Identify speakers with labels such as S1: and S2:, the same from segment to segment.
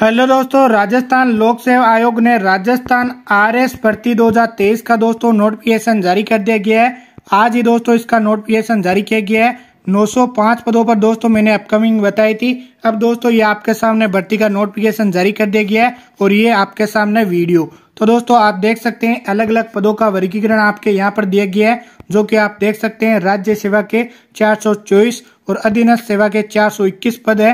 S1: hello दोस्तों राजस्थान लोक सेवा आयोग ने राजस्थान आरएस भर्ती 2023 का दोस्तों नोटिफिकेशन जारी कर दिया गया है आज ही दोस्तों इसका नोटिफिकेशन जारी किया गया है 905 पदों पर दोस्तों मैंने अपकमिंग बताई थी अब दोस्तों ये आपके सामने भर्ती का नोटिफिकेशन जारी कर दिया गया है और ये आपके सामने वीडियो तो दोस्तों आप देख सकते हैं अलग अलग पदों का वर्गीकरण आपके यहाँ पर दिया गया है जो कि आप देख सकते हैं राज्य सेवा के चार और अधीनस्थ सेवा के 421 पद है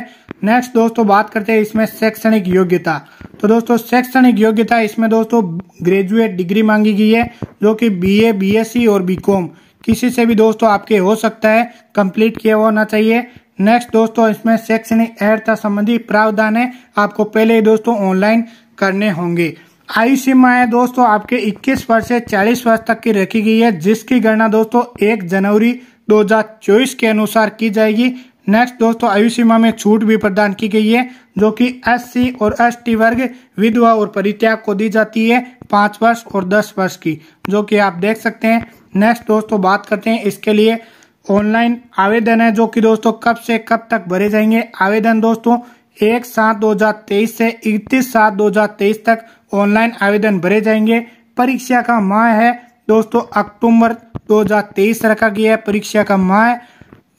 S1: नेक्स्ट दोस्तों बात करते हैं इसमें शैक्षणिक योग्यता तो दोस्तों शैक्षणिक योग्यता इसमें दोस्तों ग्रेजुएट डिग्री मांगी गई है जो कि बीए बीएससी और बीकॉम किसी से भी दोस्तों आपके हो सकता है कंप्लीट किया हुआ होना चाहिए नेक्स्ट दोस्तों इसमें शैक्षणिक एयरता संबंधी प्रावधान है आपको पहले ही दोस्तों ऑनलाइन करने होंगे आयु सीमा है दोस्तों आपके 21 वर्ष से 40 वर्ष तक की रखी गई है जिसकी गणना दोस्तों 1 जनवरी 2024 के अनुसार की जाएगी नेक्स्ट दोस्तों आयु सीमा में छूट भी प्रदान की गई है जो कि एससी और एसटी वर्ग विधवा और परित्याग को दी जाती है पाँच वर्ष और दस वर्ष की जो कि आप देख सकते हैं नेक्स्ट दोस्तों बात करते हैं इसके लिए ऑनलाइन आवेदन है जो कि दोस्तों कब से कब तक भरे जाएंगे आवेदन दोस्तों एक सात दो हजार तेईस से इकतीस सात दो हजार तेईस तक ऑनलाइन आवेदन भरे जाएंगे परीक्षा का माह है दोस्तों अक्टूबर 2023 रखा गया है परीक्षा का माह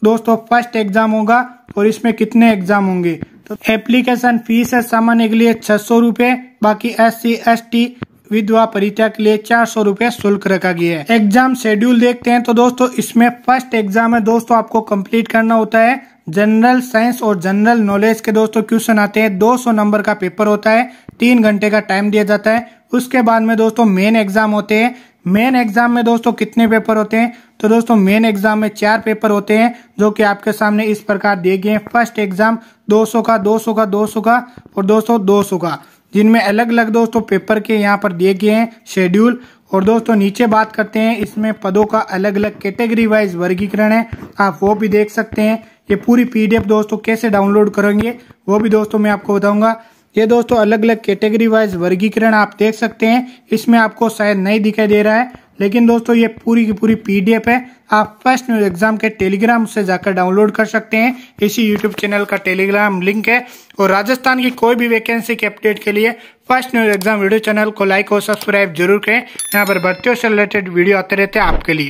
S1: दोस्तों फर्स्ट एग्जाम होगा और इसमें कितने एग्जाम होंगे तो एप्लीकेशन फीस है सामान्य के लिए छह सौ रूपये बाकी एस सी एस टी विधवा परीक्षा के लिए चार सौ रूपये शुल्क रखा गया है एग्जाम शेड्यूल देखते हैं तो दोस्तों इसमें फर्स्ट एग्जाम है दोस्तों आपको कंप्लीट करना होता है जनरल साइंस और जनरल नॉलेज के दोस्तों क्वेश्चन आते हैं 200 नंबर का पेपर होता है तीन घंटे का टाइम दिया जाता है उसके बाद में दोस्तों मेन एग्जाम होते हैं मेन एग्जाम में दोस्तों कितने पेपर होते हैं तो दोस्तों मेन एग्जाम में चार पेपर होते हैं जो कि आपके सामने इस प्रकार दिए गए हैं फर्स्ट एग्जाम 200 का 200 का 200 का और दोस्तों 200 का जिनमें अलग अलग दोस्तों पेपर के यहाँ पर दिए गए हैं शेड्यूल और दोस्तों नीचे बात करते हैं इसमें पदों का अलग अलग कैटेगरी वाइज वर्गीकरण है आप वो भी देख सकते हैं ये पूरी पीडीएफ दोस्तों कैसे डाउनलोड करेंगे वो भी दोस्तों मैं आपको बताऊंगा ये दोस्तों अलग अलग कैटेगरी वाइज वर्गीकरण आप देख सकते हैं इसमें आपको शायद नहीं दिखाई दे रहा है लेकिन दोस्तों ये पूरी की पूरी पीडीएफ है आप फर्स्ट न्यूज एग्जाम के टेलीग्राम से जाकर डाउनलोड कर सकते हैं इसी यूट्यूब चैनल का टेलीग्राम लिंक है और राजस्थान की कोई भी वैकेंसी के अपडेट के लिए first news exam video channel को लाइक और सब्सक्राइब जरूर करें यहाँ पर भर्तियों से रिलेटेड वीडियो आते रहते हैं आपके लिए